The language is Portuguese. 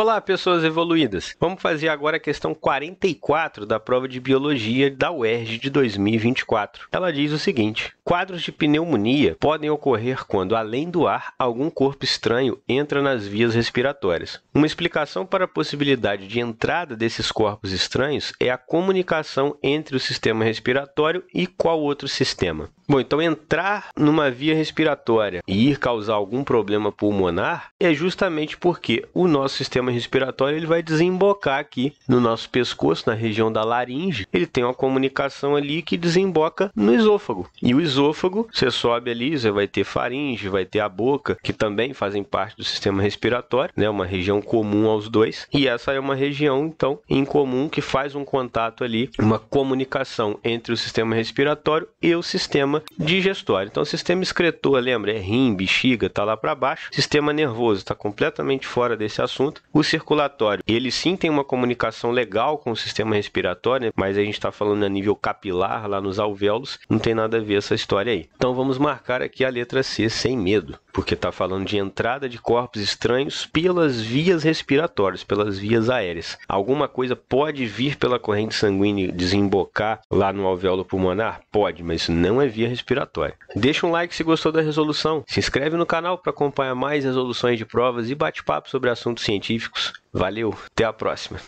Olá, pessoas evoluídas. Vamos fazer agora a questão 44 da prova de biologia da UERJ de 2024. Ela diz o seguinte: Quadros de pneumonia podem ocorrer quando, além do ar, algum corpo estranho entra nas vias respiratórias. Uma explicação para a possibilidade de entrada desses corpos estranhos é a comunicação entre o sistema respiratório e qual outro sistema. Bom, então entrar numa via respiratória e ir causar algum problema pulmonar é justamente porque o nosso sistema sistema respiratório ele vai desembocar aqui no nosso pescoço, na região da laringe. Ele tem uma comunicação ali que desemboca no esôfago. E o esôfago, você sobe ali, você vai ter faringe, vai ter a boca, que também fazem parte do sistema respiratório, né? Uma região comum aos dois. E essa é uma região, então, em comum que faz um contato ali, uma comunicação entre o sistema respiratório e o sistema digestório. Então, o sistema excretor, lembra, é rim, bexiga, tá lá para baixo. Sistema nervoso está completamente fora desse assunto. O circulatório, ele sim tem uma comunicação legal com o sistema respiratório, né? mas a gente está falando a nível capilar, lá nos alvéolos, não tem nada a ver essa história aí. Então vamos marcar aqui a letra C sem medo porque está falando de entrada de corpos estranhos pelas vias respiratórias, pelas vias aéreas. Alguma coisa pode vir pela corrente sanguínea desembocar lá no alvéolo pulmonar? Pode, mas não é via respiratória. Deixa um like se gostou da resolução, se inscreve no canal para acompanhar mais resoluções de provas e bate-papo sobre assuntos científicos. Valeu, até a próxima!